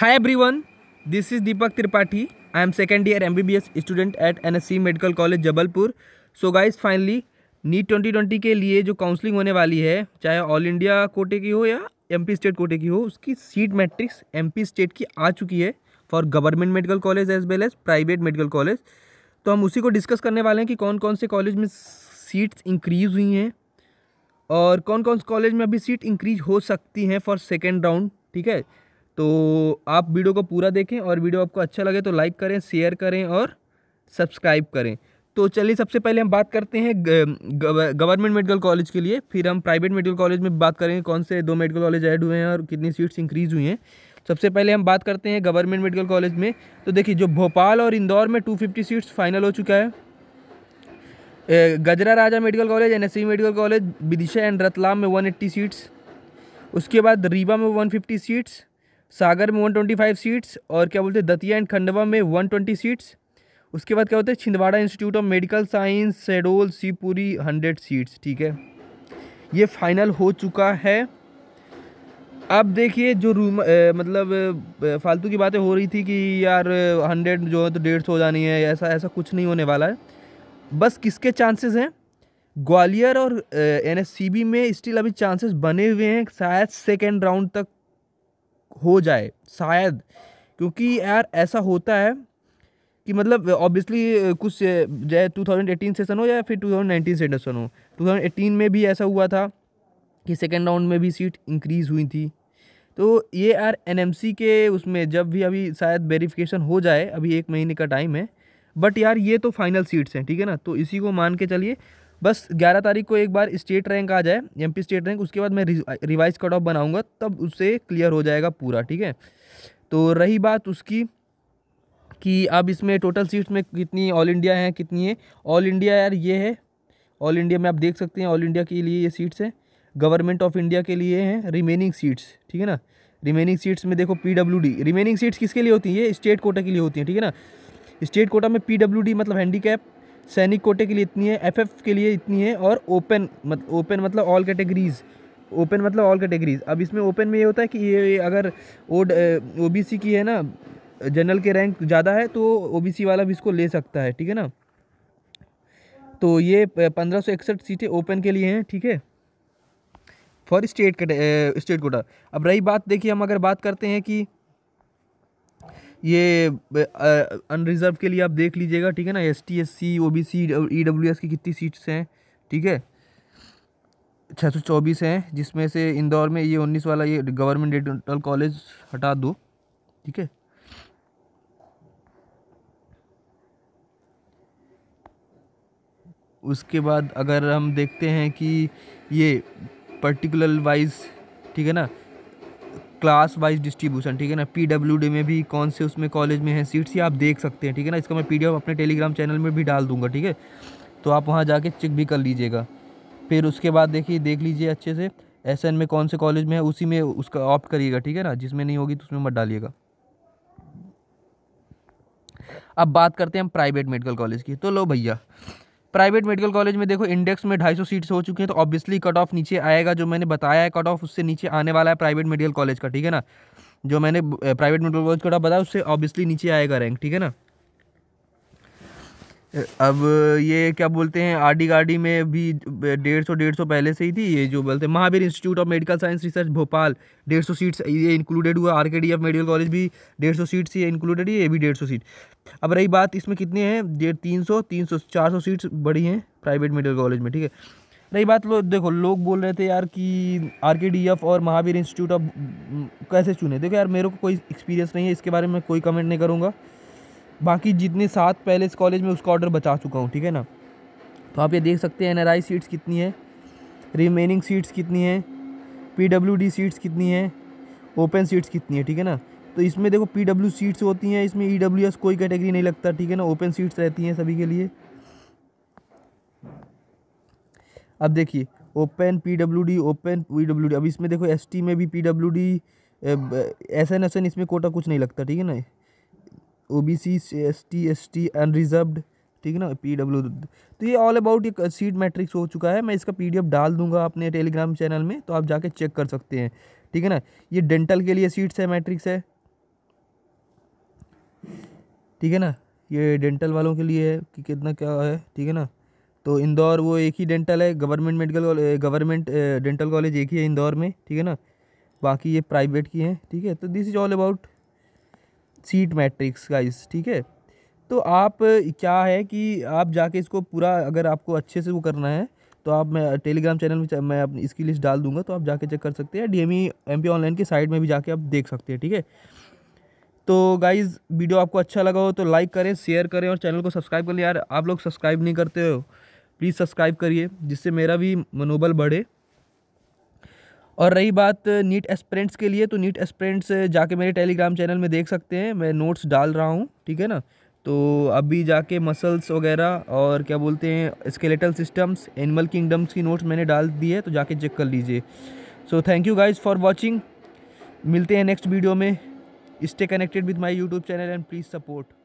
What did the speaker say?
hi everyone this is Deepak Tripathi I am second year MBBS student at NSC medical college Jabalpur so guys finally NEET 2020 के लिए जो counselling होने वाली है चाहे ऑल इंडिया कोटे की हो या एमपी स्टेट कोटे की हो उसकी सीट मैट्रिक्स एमपी स्टेट की आ चुकी है for government medical college as well as private medical college तो हम उसी को डिस्कस करने वाले हैं कि कौन कौन से कॉलेज में सीट्स इंक्रीज़ हुई हैं और कौन कौन से कॉलेज में अभी सीट इंक्रीज हो सकती हैं फॉर सेकेंड राउंड ठीक है तो आप वीडियो को पूरा देखें और वीडियो आपको अच्छा लगे तो लाइक करें शेयर करें और सब्सक्राइब करें तो चलिए सबसे पहले हम बात करते हैं गवर्नमेंट मेडिकल कॉलेज के लिए फिर हम प्राइवेट मेडिकल कॉलेज में बात करेंगे कौन से दो मेडिकल कॉलेज ऐड हुए हैं और कितनी सीट्स इंक्रीज़ हुई हैं सबसे पहले हम बात करते हैं गवर्नमेंट मेडिकल कॉलेज में तो देखिए जो भोपाल और इंदौर में 250 सीट्स फाइनल हो चुका है Gajra Raja medical college and medical college Vidisha and Ratlam में वन सीट्स उसके बाद रीवा में वन सीट्स सागर में 125 सीट्स और क्या बोलते हैं दतिया एंड खंडवा में 120 सीट्स उसके बाद क्या होता है Chhindwara institute of medical science Shahdol Shivpuri hundred seats ठीक है ये फाइनल हो चुका है अब देखिए जो रूम ए, मतलब फालतू की बातें हो रही थी कि यार हंड्रेड जो है तो डेढ़ सौ हो जानी है ऐसा ऐसा कुछ नहीं होने वाला है बस किसके चांसेस हैं ग्वालियर और एन में स्टिल अभी चांसेस बने हुए हैं शायद सेकेंड राउंड तक हो जाए शायद क्योंकि यार ऐसा होता है कि मतलब ऑब्वियसली कुछ जय 2018 सेशन हो या फिर 2019 सेशन हो 2018 में भी ऐसा हुआ था कि सेकेंड राउंड में भी सीट इंक्रीज़ हुई थी तो ये यार एन के उसमें जब भी अभी शायद वेरिफिकेशन हो जाए अभी एक महीने का टाइम है बट यार ये तो फाइनल सीट्स हैं ठीक है ना तो इसी को मान के चलिए बस ग्यारह तारीख को एक बार स्टेट रैंक आ जाए एम स्टेट रैंक उसके बाद मैं रिवाइज कट ऑफ बनाऊँगा तब उससे क्लियर हो जाएगा पूरा ठीक है तो रही बात उसकी कि अब इसमें टोटल सीट्स में कितनी ऑल इंडिया हैं कितनी है ऑल इंडिया यार ये है ऑल इंडिया में आप देख सकते हैं ऑल इंडिया के लिए ये सीट्स हैं गवर्नमेंट ऑफ इंडिया के लिए हैं रिमेनिंग सीट्स ठीक है ना रिमेनिंग सीट्स में देखो पी रिमेनिंग सीट्स किसके लिए होती हैं ये स्टेट कोटा के लिए होती हैं ठीक है ना स्टेट कोटा में पी मतलब हैंडी सैनिक कोटे के लिए इतनी है एफ के लिए इतनी है और ओपन मत ओपन मतलब ऑल कैटेगरीज़ ओपन मतलब ऑल कैटेगरीज अब इसमें ओपन में ये होता है कि ये अगर ओ की है ना जनरल के रैंक ज़्यादा है तो ओ वाला भी इसको ले सकता है ठीक है ना तो ये पंद्रह सौ इकसठ सीटें ओपन के लिए हैं ठीक है फॉर स्टेट स्टेट कोटा अब रही बात देखिए हम अगर बात करते हैं कि ये अनरिजर्व के लिए आप देख लीजिएगा ठीक है ना S T S C O B C E W S की कितनी सीट्स हैं ठीक है छः सौ चौबीस हैं जिसमें से इंदौर में ये उन्नीस वाला ये गवर्नमेंट डेंटल कॉलेज हटा दो ठीक है उसके बाद अगर हम देखते हैं कि ये पर्टिकुलर वाइज ठीक है ना क्लास वाइज डिस्ट्रीब्यूशन ठीक है ना पी में भी कौन से उसमें कॉलेज में है सीट्स ये आप देख सकते हैं ठीक है ना इसका मैं पी अपने टेलीग्राम चैनल में भी डाल दूँगा ठीक है तो आप वहाँ जाके चेक भी कर लीजिएगा फिर उसके बाद देखिए देख लीजिए अच्छे से एस में कौन से कॉलेज में है उसी में उसका ऑप्ट करिएगा ठीक है ना जिसमें नहीं होगी तो उसमें मत डालिएगा अब बात करते हैं हम प्राइवेट मेडिकल कॉलेज की तो लो भैया प्राइवेट मेडिकल कॉलेज में देखो इंडेक्स में 250 सीट्स हो चुकी हैं तो ऑब्वियसली कट ऑफ नीचे आएगा जो मैंने बताया है कट ऑफ उससे नीचे आने वाला है प्राइवेट मेडिकल कॉलेज का ठीक है ना जो मैंने private medical college cut off बताया उससे ऑब्वियसली नीचे आएगा रैंक ठीक है ना अब ये क्या बोलते हैं आर डी में भी डेढ़ सौ डेढ़ सौ पहले से ही थी ये जो बोलते हैं Mahavir institute of medical science research Bhopal डेढ़ सौ सीट्स ये इंक्लूडेड हुआ आर के डी एफ मेडिकल कॉलेज भी डेढ़ सौ सीट्स ये इंक्लूडेड है ये भी डेढ़ सौ सीट अब रही बात इसमें कितनी है डेढ़ तीन सौ तीन सौ चार सौ सीट्स बड़ी हैं प्राइवेट मेडिकल कॉलेज में ठीक है रही बात लो देखो लोग बोल रहे थे यार कि आर के डी एफ और महावीर इंस्टीट्यूट ऑफ कैसे चुने देखो यार मेरे को कोई एक्सपीरियंस नहीं है इसके बारे में कोई कमेंट नहीं करूँगा बाकी जितने सात पहले इस कॉलेज में उसका ऑर्डर बचा चुका हूँ ठीक है ना तो आप ये देख सकते हैं एन सीट्स कितनी है रिमेनिंग सीट्स कितनी हैं पी सीट्स कितनी है ओपन सीट्स कितनी है ठीक है ना तो इसमें देखो पी सीट्स होती हैं इसमें ई e कोई कैटेगरी नहीं लगता ठीक है ना ओपन सीट्स रहती हैं सभी के लिए अब देखिए open P W D open P W D अब इसमें देखो एस टी में भी P W D S N S N इसमें कोटा कुछ नहीं लगता ठीक है ना O B C S T S T unreserved ठीक है ना पी डब्ल्यू तो ये ऑल अबाउट एक सीट मैट्रिक्स हो चुका है मैं इसका पी डी एफ डाल दूंगा अपने टेलीग्राम चैनल में तो आप जाके चेक कर सकते हैं ठीक है ना ये डेंटल के लिए सीट्स है मैट्रिक्स है ठीक है ना ये डेंटल वालों के लिए है कि कितना क्या है ठीक है ना तो इंदौर वो एक ही डेंटल है government medical government dental college एक ही है इंदौर में ठीक है ना बाकी ये प्राइवेट की हैं ठीक है तो this is all about seat matrix का इस ठीक है तो आप क्या है कि आप जाके इसको पूरा अगर आपको अच्छे से वो करना है तो आप मैं टेलीग्राम चैनल में मैं अपनी इसकी लिस्ट डाल दूंगा तो आप जाके चेक कर सकते हैं डी एम ई ऑनलाइन की साइट में भी जाके आप देख सकते हैं ठीक है तो गाइज़ वीडियो आपको अच्छा लगा हो तो लाइक करें शेयर करें और चैनल को सब्सक्राइब कर लें यार आप लोग सब्सक्राइब नहीं करते हो प्लीज़ सब्सक्राइब करिए जिससे मेरा भी मनोबल बढ़े और रही बात नीट एस्परेंट्स के लिए तो नीट एस्परेंट्स जाके मेरे टेलीग्राम चैनल में देख सकते हैं मैं नोट्स डाल रहा हूँ ठीक है ना तो अभी जाके मसल्स वगैरह और क्या बोलते हैं स्केलेटल सिस्टम्स एनिमल किंगडम्स की नोट्स मैंने डाल दी है तो जाके चेक कर लीजिए so thank you guys for watching मिलते हैं नेक्स्ट वीडियो में stay connected with my YouTube channel and please support